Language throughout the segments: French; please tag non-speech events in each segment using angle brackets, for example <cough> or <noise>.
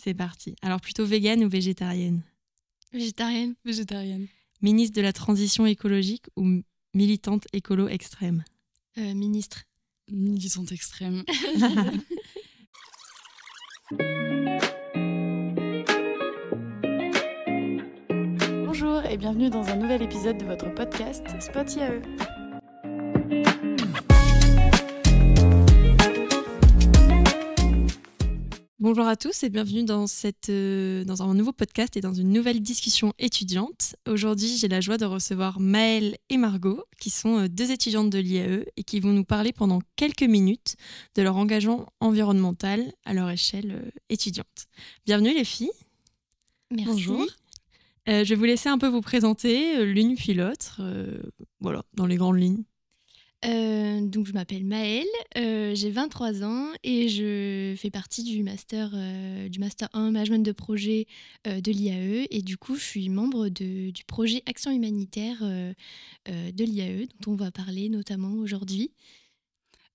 C'est parti. Alors plutôt végane ou végétarienne Végétarienne. Végétarienne. Ministre de la transition écologique ou militante écolo extrême euh, Ministre. Militante extrême. <laughs> Bonjour et bienvenue dans un nouvel épisode de votre podcast Spot Bonjour à tous et bienvenue dans, cette, euh, dans un nouveau podcast et dans une nouvelle discussion étudiante. Aujourd'hui, j'ai la joie de recevoir Maëlle et Margot, qui sont euh, deux étudiantes de l'IAE et qui vont nous parler pendant quelques minutes de leur engagement environnemental à leur échelle euh, étudiante. Bienvenue les filles. Merci. Bonjour. je vais vous laisser un peu vous présenter l'une puis l'autre, voilà, dans les grandes lignes. Euh, donc je m'appelle Maëlle, euh, j'ai 23 ans et je fais partie du master, euh, du master 1 management de projet de l'IAE et du coup je suis membre du projet Action humanitaire de l'IAE dont on va parler notamment aujourd'hui.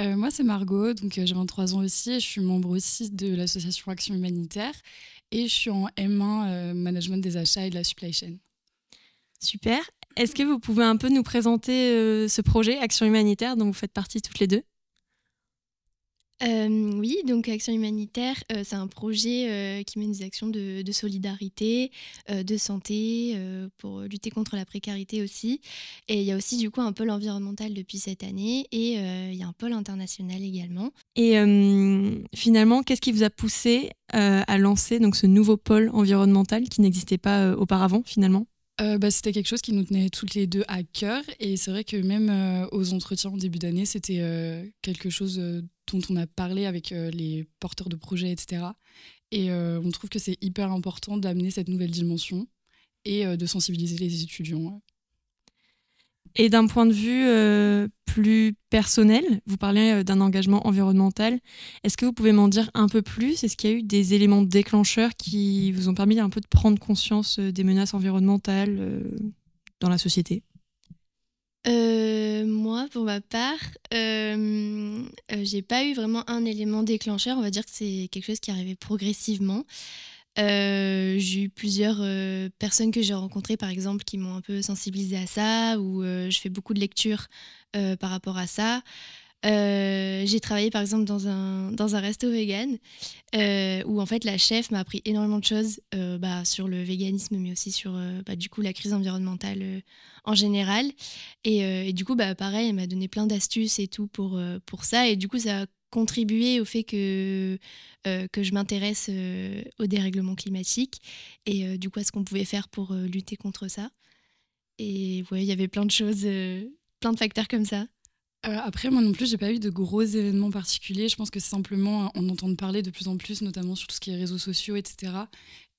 moi c'est Margot, donc j'ai 23 ans aussi et je suis membre aussi de l'association Action humanitaire et je suis en M1 management des achats et de la supply chain. Super. Est-ce que vous pouvez un peu nous présenter euh, ce projet Action humanitaire dont vous faites partie toutes les deux euh, oui, donc Action Humanitaire, euh, c'est un projet qui mène des actions de, solidarité, de santé, pour lutter contre la précarité aussi. Et il y a aussi du coup un pôle environnemental depuis cette année et il y a un pôle international également. Et finalement, qu'est-ce qui vous a poussé à lancer donc ce nouveau pôle environnemental qui n'existait pas auparavant finalement euh, bah, c'était quelque chose qui nous tenait toutes les deux à cœur. Et c'est vrai que même euh, aux entretiens en début d'année, c'était euh, quelque chose dont on a parlé avec les porteurs de projets, etc. Et on trouve que c'est hyper important d'amener cette nouvelle dimension et de sensibiliser les étudiants et d'un point de vue euh, plus personnel, vous parlez euh, d'un engagement environnemental. Est-ce que vous pouvez m'en dire un peu plus Est-ce qu'il y a eu des éléments déclencheurs qui vous ont permis un peu de prendre conscience euh, des menaces environnementales dans la société moi, pour ma part, j'ai pas eu vraiment un élément déclencheur. On va dire que c'est quelque chose qui arrivait progressivement. Euh, j'ai eu plusieurs euh, personnes que j'ai rencontrées, par exemple, qui m'ont un peu sensibilisée à ça, ou euh, je fais beaucoup de lectures par rapport à ça. j'ai travaillé par exemple dans un, dans un resto vegan où en fait la chef m'a appris énormément de choses bah, sur le véganisme mais aussi sur bah, du coup la crise environnementale en général et, du coup bah, pareil elle m'a donné plein d'astuces et tout pour, pour ça et du coup ça a contribuer au fait que, euh, que je m'intéresse euh, au dérèglement climatique et euh, du coup à ce qu'on pouvait faire pour lutter contre ça. Et ouais, il y avait plein de choses, plein de facteurs comme ça. Euh, après, moi non plus, j'ai pas eu de gros événements particuliers. Je pense que c'est simplement en euh, entend parler de plus en plus, notamment sur tout ce qui est réseaux sociaux, etc.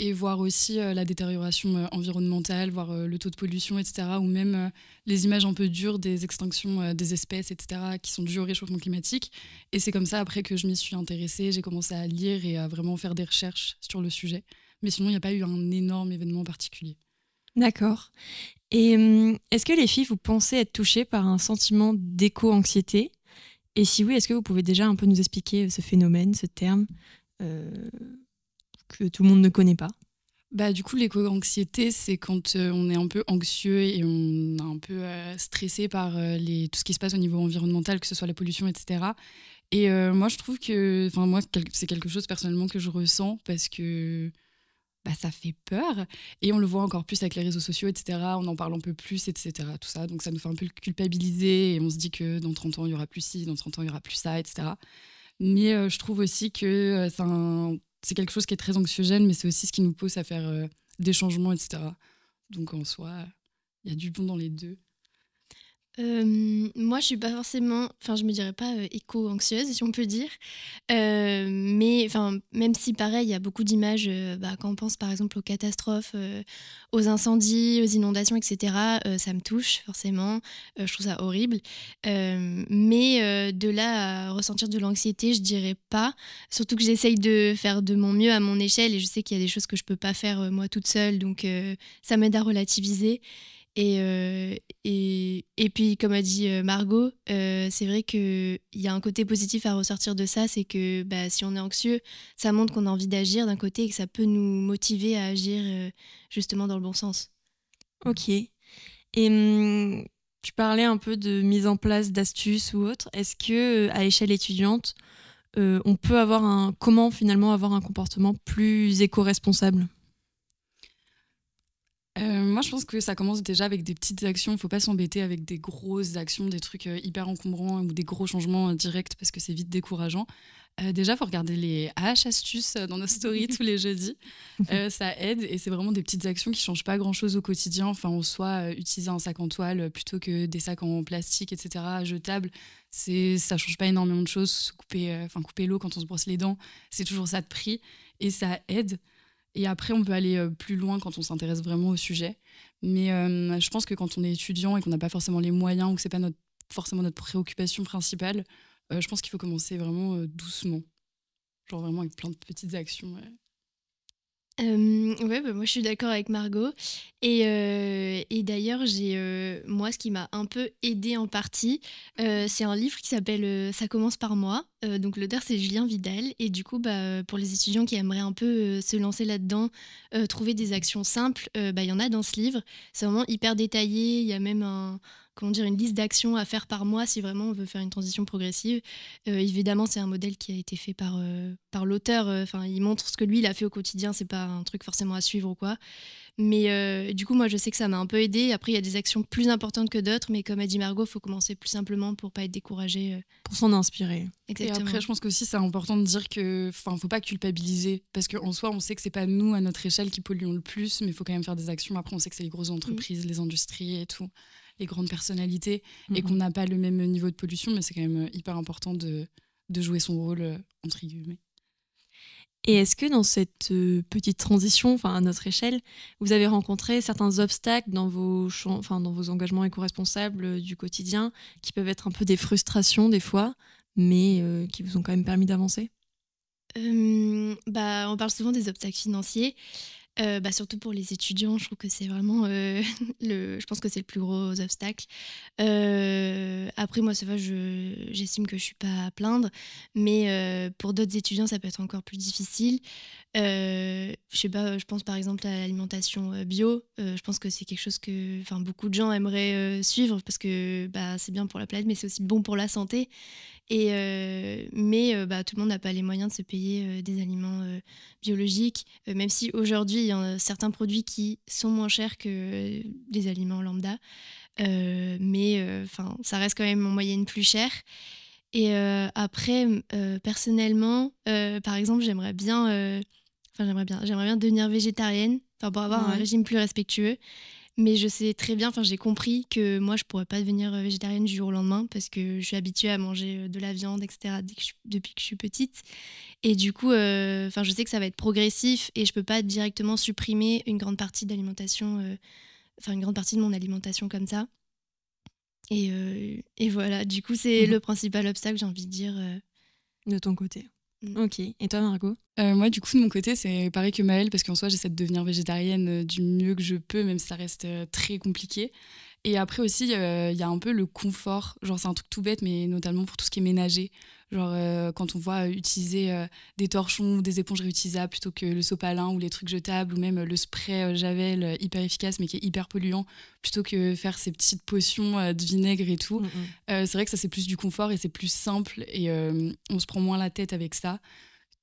Et voir aussi euh, la détérioration environnementale, voir le taux de pollution, etc. Ou même les images un peu dures des extinctions des espèces, etc. qui sont dues au réchauffement climatique. Et c'est comme ça après que je m'y suis intéressée. J'ai commencé à lire et à vraiment faire des recherches sur le sujet. Mais sinon, il n'y a pas eu un énorme événement particulier. D'accord. Et hum, est-ce que les filles, vous pensez être touchées par un sentiment d'éco-anxiété Et si oui, est-ce que vous pouvez déjà un peu nous expliquer euh, ce phénomène, ce terme euh, que tout le monde ne connaît pas bah, du coup, l'éco-anxiété, c'est quand euh, on est un peu anxieux et on est un peu stressé par tout ce qui se passe au niveau environnemental, que ce soit la pollution, etc. Et moi, je trouve que, enfin, moi, c'est quelque chose personnellement que je ressens parce que bah, ça fait peur. Et on le voit encore plus avec les réseaux sociaux, etc. On en parle un peu plus, etc. Tout ça. Donc ça nous fait un peu culpabiliser et on se dit que dans 30 ans, il y aura plus ci, dans 30 ans, il y aura plus ça, etc. Mais euh, je trouve aussi que euh, c'est quelque chose qui est très anxiogène, mais c'est aussi ce qui nous pousse à faire euh, des changements, etc. Donc en soi, il y a du bon dans les deux. Euh, moi, je suis pas forcément, enfin, je me dirais pas euh, éco-anxieuse, si on peut dire. Euh, mais, enfin, même si, pareil, il y a beaucoup d'images, bah, quand on pense par exemple aux catastrophes, aux incendies, aux inondations, etc., ça me touche, forcément. je trouve ça horrible. mais de là à ressentir de l'anxiété, je dirais pas. Surtout que j'essaye de faire de mon mieux à mon échelle et je sais qu'il y a des choses que je peux pas faire moi toute seule, donc ça m'aide à relativiser. Et, et puis, comme a dit euh, Margot, euh, c'est vrai qu'il y a un côté positif à ressortir de ça, c'est que bah, si on est anxieux, ça montre qu'on a envie d'agir d'un côté et que ça peut nous motiver à agir euh, justement dans le bon sens. Ok. Et hum, tu parlais un peu de mise en place d'astuces ou autres. Est-ce que à échelle étudiante, on peut avoir un comment finalement avoir un comportement plus éco-responsable euh, moi, je pense que ça commence déjà avec des petites actions. Il ne faut pas s'embêter avec des grosses actions, des trucs euh, hyper encombrants ou des gros changements euh, directs parce que c'est vite décourageant. déjà, il faut regarder les H astuces dans nos stories <laughs> tous les jeudis. ça aide et c'est vraiment des petites actions qui ne changent pas grand-chose au quotidien. Enfin, en soit utiliser un sac en toile plutôt que des sacs en plastique, etc., jetables, ça ne change pas énormément de choses. couper, couper l'eau quand on se brosse les dents, c'est toujours ça de prix et ça aide. Et après, on peut aller euh, plus loin quand on s'intéresse vraiment au sujet. Mais euh, je pense que quand on est étudiant et qu'on n'a pas forcément les moyens ou que ce n'est pas notre, forcément notre préoccupation principale, euh, je pense qu'il faut commencer vraiment doucement. Genre vraiment avec plein de petites actions. Ouais. Bah, moi je suis d'accord avec Margot. Et, d'ailleurs, j'ai moi ce qui m'a un peu aidé en partie, c'est un livre qui s'appelle Ça commence par moi euh, donc l'auteur c'est Julien Vidal et du coup bah, euh, pour les étudiants qui aimeraient un peu euh, se lancer là-dedans, trouver des actions simples, bah, il y en a dans ce livre. C'est vraiment hyper détaillé, il y a même comment dire, une liste d'actions à faire par mois si vraiment on veut faire une transition progressive. évidemment c'est un modèle qui a été fait par, par l'auteur, enfin il montre ce que lui il a fait au quotidien, c'est pas un truc forcément à suivre ou quoi. Mais euh, du coup, moi, je sais que ça m'a un peu aidé. Après, il y a des actions plus importantes que d'autres, mais comme a dit Margot, il faut commencer plus simplement pour pas être découragé. Euh. Pour s'en inspirer. Et après, je pense que aussi, c'est important de dire que, enfin, faut pas culpabiliser, parce qu'en soi, on sait que c'est pas nous à notre échelle qui polluons le plus, mais il faut quand même faire des actions. Après, on sait que c'est les grosses entreprises, mm. les industries et tout, les grandes personnalités, et qu'on n'a pas le même niveau de pollution, mais c'est quand même euh, hyper important de, de jouer son rôle entre guillemets. Et est-ce que dans cette euh, petite transition, enfin à notre échelle, vous avez rencontré certains obstacles dans vos, enfin, dans vos engagements éco-responsables euh, du quotidien qui peuvent être un peu des frustrations des fois, mais euh, qui vous ont quand même permis d'avancer bah, On parle souvent des obstacles financiers. Euh, bah, surtout pour les étudiants, je trouve que c'est vraiment euh, <laughs> le, je pense que c'est le plus gros obstacle. Euh, après moi, ça va, j'estime que je suis pas à plaindre, mais pour d'autres étudiants, ça peut être encore plus difficile. je sais pas, je pense par exemple à l'alimentation bio. je pense que c'est quelque chose que, enfin, beaucoup de gens aimeraient suivre parce que bah, c'est bien pour la planète, mais c'est aussi bon pour la santé. Et, euh, mais euh, bah, tout le monde n'a pas les moyens de se payer euh, des aliments biologiques, même si aujourd'hui il y a certains produits qui sont moins chers que des aliments lambda. mais enfin ça reste quand même en moyenne plus cher. Et après, personnellement, par exemple, j'aimerais bien, j'aimerais bien, j'aimerais bien devenir végétarienne, pour avoir un régime plus respectueux. Mais je sais très bien, enfin j'ai compris que moi je pourrais pas devenir euh, végétarienne du jour au lendemain parce que je suis habituée à manger euh, de la viande, etc. depuis que je suis petite. Et du coup, euh, enfin je sais que ça va être progressif et je peux pas directement supprimer une grande partie d'alimentation, enfin une grande partie de mon alimentation comme ça. Et, et voilà, du coup c'est mhm. le principal obstacle, j'ai envie de dire. De ton côté. Mm. Ok. Et toi, Margot euh, Moi, du coup, de mon côté, c'est pareil que Maëlle, parce qu'en soi, j'essaie de devenir végétarienne euh, du mieux que je peux, même si ça reste euh, très compliqué. Et après aussi, euh, il y a un peu le confort. Genre, c'est un truc tout bête, mais notamment pour tout ce qui est ménager. Genre, euh, quand on voit utiliser euh, des torchons ou des éponges réutilisables plutôt que le sopalin ou les trucs jetables ou même le spray Javel hyper efficace mais qui est hyper polluant plutôt que faire ces petites potions de vinaigre et tout. Mm, mm. c'est vrai que ça, c'est plus du confort et c'est plus simple et on se prend moins la tête avec ça.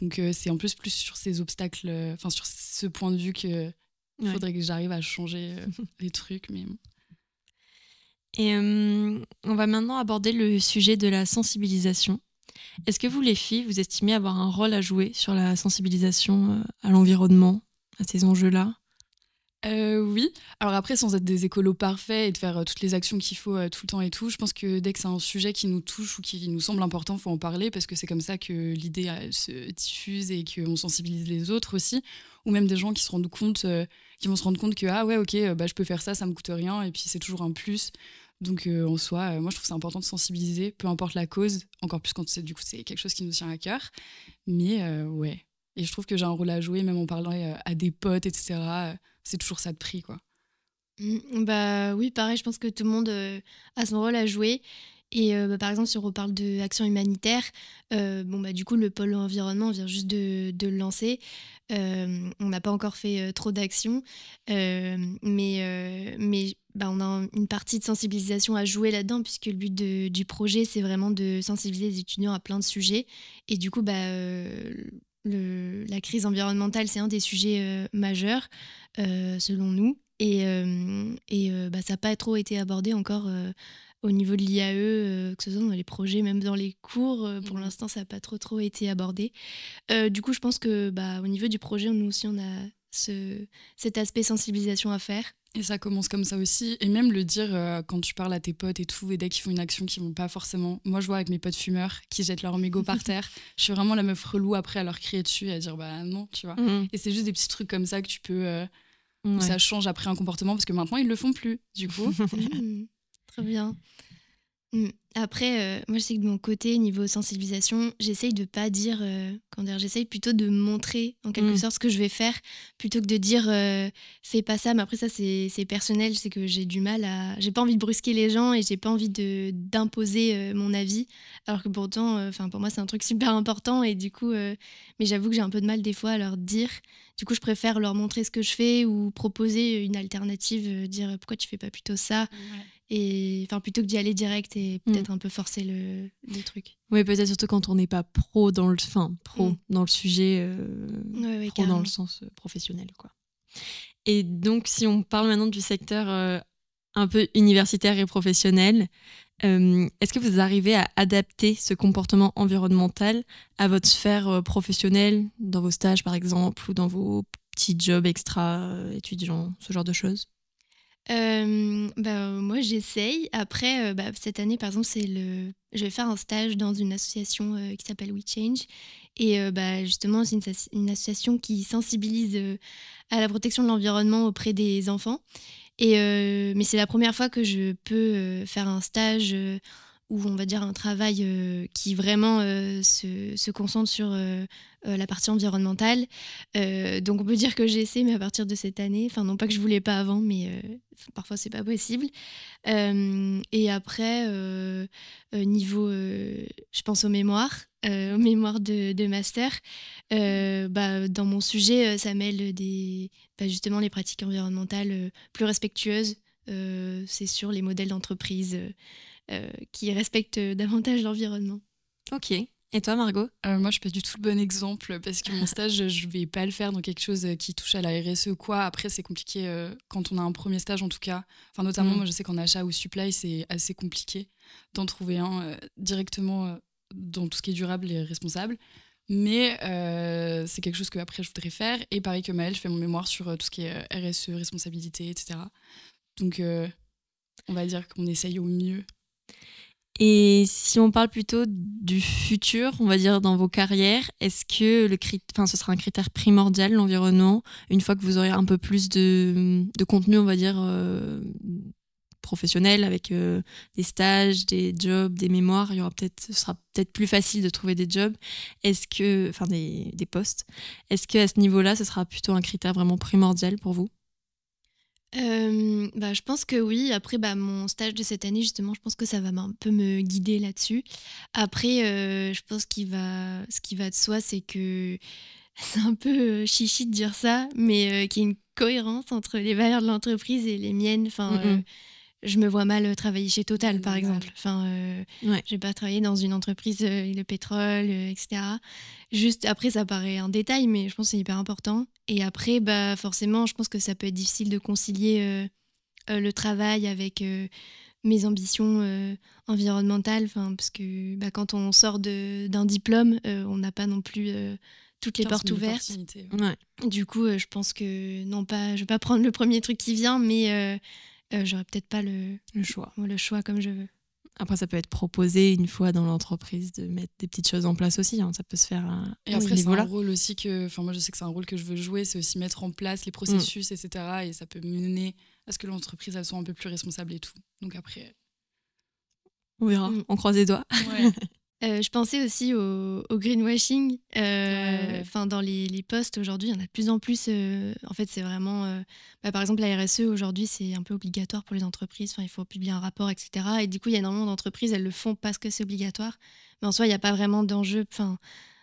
Donc, c'est en plus plus sur ces obstacles, enfin, sur ce point de vue que. faudrait que j'arrive à changer <laughs> les trucs, mais... Et euh, on va maintenant aborder le sujet de la sensibilisation. Est-ce que vous, les filles, vous estimez avoir un rôle à jouer sur la sensibilisation euh, à l'environnement, à ces enjeux-là euh, oui. Alors après, sans être des écolos parfaits et de faire toutes les actions qu'il faut tout le temps et tout, je pense que dès que c'est un sujet qui nous touche ou qui nous semble important, faut en parler parce que c'est comme ça que l'idée se diffuse et qu'on sensibilise les autres aussi, ou même des gens qui se rendent compte, qui vont se rendre compte que ah ouais ok, bah je peux faire ça, ça me coûte rien et puis c'est toujours un plus. Donc euh, en soi, euh, moi je trouve c'est important de sensibiliser, peu importe la cause, encore plus quand c'est du coup c'est quelque chose qui nous tient à cœur. Mais euh, ouais, et je trouve que j'ai un rôle à jouer, même en parlant à des potes, etc. c'est toujours ça de prix quoi. Mmh, bah oui, pareil, je pense que tout le monde a son rôle à jouer. Et bah, par exemple, si on reparle de actions humanitaire, bon, bah, du coup, le pôle environnement vient juste de, le lancer. on n'a pas encore fait trop d'actions, mais, mais bah, on a une partie de sensibilisation à jouer là-dedans, puisque le but du projet, c'est vraiment de sensibiliser les étudiants à plein de sujets. Et du coup, bah, euh, la crise environnementale, c'est un des sujets euh, majeurs, euh, selon nous. Et, bah, ça n'a pas trop été abordé encore au niveau de l'IAE, que ce soit dans les projets, même dans les cours. pour mmh. l'instant, ça n'a pas trop, trop été abordé. du coup, je pense que au niveau du projet, nous aussi, on a cet aspect sensibilisation à faire. Et ça commence comme ça aussi. Et même le dire euh, quand tu parles à tes potes et tout, et dès qu'ils font une action qui vont pas forcément. Moi, je vois avec mes potes fumeurs qui jettent leur mégot par <laughs> terre. Je suis vraiment la meuf relou après à leur crier dessus et à dire bah non, tu vois. Mhm. Et c'est juste des petits trucs comme ça que tu peux. Euh, ça change après un comportement parce que maintenant, ils le font plus, du coup. <laughs> Mmh. Très bien. Mmh. Après, euh, moi, je sais que de mon côté, niveau sensibilisation, j'essaye de pas dire, quand euh, dire, j'essaye plutôt de montrer en quelque mmh. sorte ce que je vais faire, plutôt que de dire fais euh, pas ça. Mais après, ça, c'est personnel, c'est que j'ai du mal à. J'ai pas envie de brusquer les gens et j'ai pas envie de d'imposer mon avis, alors que pourtant, enfin pour moi, c'est un truc <laughs> super important et du coup, mais j'avoue que j'ai un peu de mal des fois à leur dire. Du coup, je préfère leur montrer ce que je fais ou proposer une alternative, dire pourquoi tu fais pas plutôt ça. Et enfin, plutôt que d'y aller direct et mm. peut-être un peu forcer le, le truc. Oui, peut-être surtout quand on n'est pas pro dans le, fin, mm. euh, pro dans le sujet, pro dans le sens euh, professionnel, quoi. Et donc, si on parle maintenant du secteur euh, un peu universitaire et professionnel, est-ce que vous arrivez à adapter ce comportement environnemental à votre sphère professionnelle, dans vos stages par exemple, ou dans vos petits jobs extra étudiants, ce genre de choses euh, bah, j'essaye. Après, euh, bah, cette année, par exemple, c'est le... je vais faire un stage dans une association euh, qui s'appelle We Change. Et euh, bah, justement, c'est une, une, association qui sensibilise à la protection de l'environnement auprès des enfants. Et, mais c'est la première fois que je peux faire un stage où on va dire un travail euh, qui vraiment euh, se, concentre sur euh, la partie environnementale. donc on peut dire que j'ai essayé, mais à partir de cette année, enfin non pas que je voulais pas avant, mais parfois c'est pas possible. et après, niveau, je pense aux mémoires, aux mémoires de, master, bah, dans mon sujet, ça mêle des, bah, justement les pratiques environnementales plus respectueuses, c'est sur les modèles d'entreprise euh, qui respectent davantage l'environnement. Ok. Et toi, Margot euh, Moi, je suis pas du tout le bon exemple parce que mon <laughs> stage, je vais pas le faire dans quelque chose euh, qui touche à la RSE ou quoi. Après, c'est compliqué quand on a un premier stage, en tout cas. Enfin, notamment, mm. moi, je sais qu'en achat ou supply, c'est assez compliqué d'en trouver un directement dans tout ce qui est durable et responsable. Mais c'est quelque chose que après je voudrais faire. Et pareil que Maëlle, je fais mon mémoire sur tout ce qui est RSE, responsabilité, etc. Donc, on va dire qu'on essaye au mieux. Et si on parle plutôt du futur, on va dire dans vos carrières, est-ce que le enfin, ce sera un critère primordial, l'environnement, une fois que vous aurez un peu plus de, de contenu, on va dire, euh, professionnel, avec euh, des stages, des jobs, des mémoires, il y aura peut-être, ce sera peut-être plus facile de trouver des jobs, est-ce que, enfin des, des postes, est-ce que à ce niveau-là, ce sera plutôt un critère vraiment primordial pour vous bah, je pense que oui. Après, bah, mon stage de cette année, justement, je pense que ça va un peu me guider là-dessus. Après, je pense qu'il va, ce qui va de soi, c'est que <laughs> c'est un peu chichi de dire ça, mais qu'il y ait une cohérence entre les valeurs de l'entreprise et les miennes. Enfin, mmh je me vois mal euh, travailler chez Total, par exemple. Enfin, je euh, vais pas travailler dans une entreprise, euh, le pétrole, etc. Juste après, ça paraît un détail, mais je pense que c'est hyper important. Et après, bah, forcément, je pense que ça peut être difficile de concilier le travail avec mes ambitions environnementales. Enfin, parce que bah, quand on sort d'un diplôme, on n'a pas non plus toutes les portes ouvertes. Du coup, je pense que non pas, je vais pas prendre le premier truc qui vient, mais euh, j'aurais peut-être pas le, le choix. Le choix comme je veux. Après, ça peut être proposé une fois dans l'entreprise de mettre des petites choses en place aussi. Hein. Ça peut se faire à Et après, c'est un rôle aussi que. Enfin, moi, je sais que c'est un rôle que je veux jouer. C'est aussi mettre en place les processus, etc. Et ça peut mener à ce que l'entreprise, elle soit un peu plus responsable et tout. Donc après. Euh, On verra. Mm. On croise les doigts. Ouais. <laughs> Euh, je pensais aussi au, greenwashing. Euh, enfin, dans les, postes aujourd'hui, il y en a de plus en plus. Euh, en fait, c'est vraiment. Bah, par exemple, la RSE aujourd'hui, c'est un peu obligatoire pour les entreprises. Enfin, il faut publier un rapport, etc. Et du coup, il y a énormément d'entreprises, elles le font parce que c'est obligatoire. Mais en soi, il n'y a pas vraiment d'enjeu. Enfin,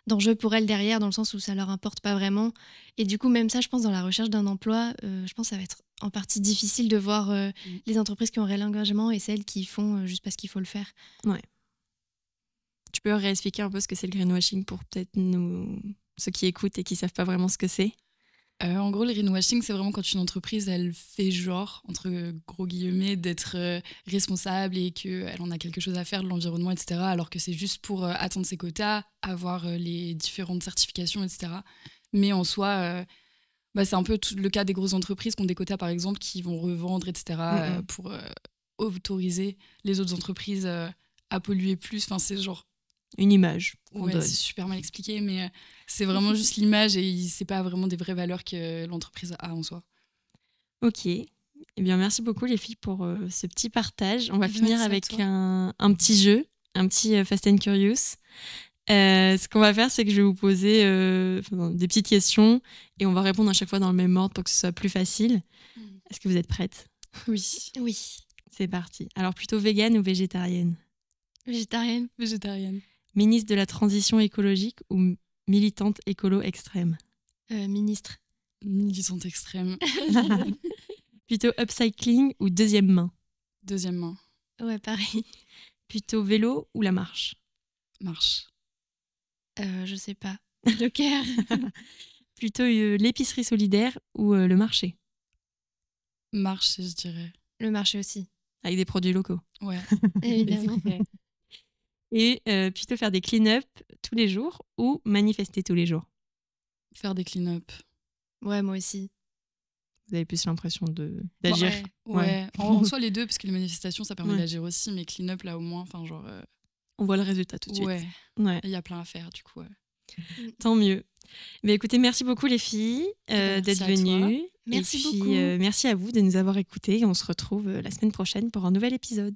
d'enjeu pour elles derrière, dans le sens où ça leur importe pas vraiment. Et du coup, même ça, je pense, dans la recherche d'un emploi, je pense que ça va être en partie difficile de voir mm. les entreprises qui ont réel engagement et celles qui font juste parce qu'il faut le faire. Ouais tu peux réexpliquer un peu ce que c'est le greenwashing pour peut-être nous, ceux qui écoutent et qui savent pas vraiment ce que c'est euh, en gros, le greenwashing, c'est vraiment quand une entreprise, elle fait genre, entre gros guillemets, d'être euh, responsable et qu'elle en a quelque chose à faire de l'environnement, etc. Alors que c'est juste pour euh, attendre atteindre ses quotas, avoir les différentes certifications, etc. Mais en soi, bah, c'est un peu le cas des grosses entreprises qui ont des quotas, par exemple, qui vont revendre, etc. pour autoriser les autres entreprises à polluer plus. Enfin, c'est genre une image. c'est super mal expliqué, mais euh, c'est vraiment juste l'image et c'est pas vraiment des vraies valeurs que l'entreprise a en soi. Ok. Eh bien, merci beaucoup les filles pour euh, ce petit partage. On va finir avec un, petit jeu, un petit euh, Fast and Curious. ce qu'on va faire, c'est que je vais vous poser des petites questions et on va répondre à chaque fois dans le même ordre pour que ce soit plus facile. Hmm. Est-ce que vous êtes prêtes Oui. Oui. C'est parti. Alors plutôt végane ou végétarienne Végétarienne. Végétarienne. Ministre de la Transition écologique ou militante écolo extrême euh, Ministre. Militante extrême. <laughs> <laughs> Plutôt upcycling ou deuxième main Deuxième main. Ouais, pareil. <laughs> Plutôt vélo ou la marche Marche. Euh, je sais pas. Joker. Plutôt euh, l'épicerie solidaire ou le marché Marche, je dirais. Le marché aussi. Avec des produits locaux. Ouais. Évidemment et plutôt faire des clean-up tous les jours ou manifester tous les jours Faire des clean-up. Ouais, moi aussi. Vous avez plus l'impression de d'agir. Ouais, ouais. en, <laughs> les deux, parce que les manifestations, ça permet d'agir aussi, mais clean-up là au moins, enfin genre. Euh on voit le résultat tout de suite. Ouais. Il y a plein à faire du coup. Mm. Tant mieux. Mais bah, écoutez, merci beaucoup les filles eh ben, euh, d'être venues. Merci beaucoup. Euh, merci à vous de nous avoir écoutés. Et on se retrouve la semaine prochaine pour un nouvel épisode.